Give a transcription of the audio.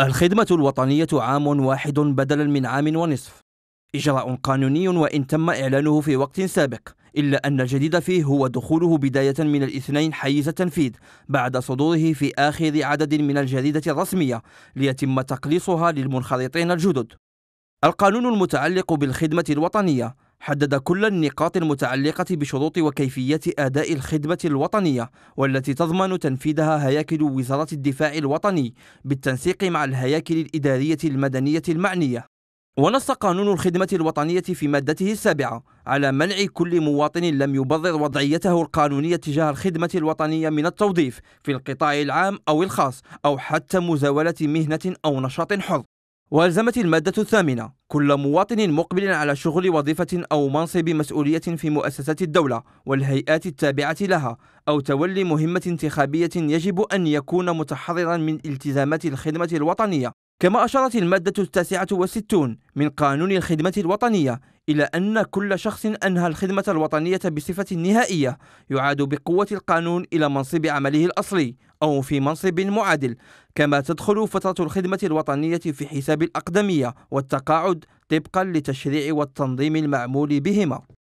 الخدمة الوطنية عام واحد بدلا من عام ونصف إجراء قانوني وإن تم إعلانه في وقت سابق إلا أن الجديد فيه هو دخوله بداية من الاثنين حيز التنفيذ بعد صدوره في آخر عدد من الجريدة الرسمية ليتم تقليصها للمنخرطين الجدد القانون المتعلق بالخدمة الوطنية حدد كل النقاط المتعلقة بشروط وكيفية أداء الخدمة الوطنية والتي تضمن تنفيذها هياكل وزارة الدفاع الوطني بالتنسيق مع الهياكل الإدارية المدنية المعنية ونص قانون الخدمة الوطنية في مادته السابعة على منع كل مواطن لم يبرر وضعيته القانونية تجاه الخدمة الوطنية من التوظيف في القطاع العام أو الخاص أو حتى مزاولة مهنة أو نشاط حر والزمت المادة الثامنة كل مواطن مقبل على شغل وظيفة أو منصب مسؤولية في مؤسسات الدولة والهيئات التابعة لها أو تولي مهمة انتخابية يجب أن يكون متحررا من التزامات الخدمة الوطنية كما أشارت المادة التاسعة والستون من قانون الخدمة الوطنية إلى أن كل شخص أنهى الخدمة الوطنية بصفة نهائية يعاد بقوة القانون إلى منصب عمله الأصلي أو في منصب معادل كما تدخل فترة الخدمة الوطنية في حساب الأقدمية والتقاعد طبقا لتشريع والتنظيم المعمول بهما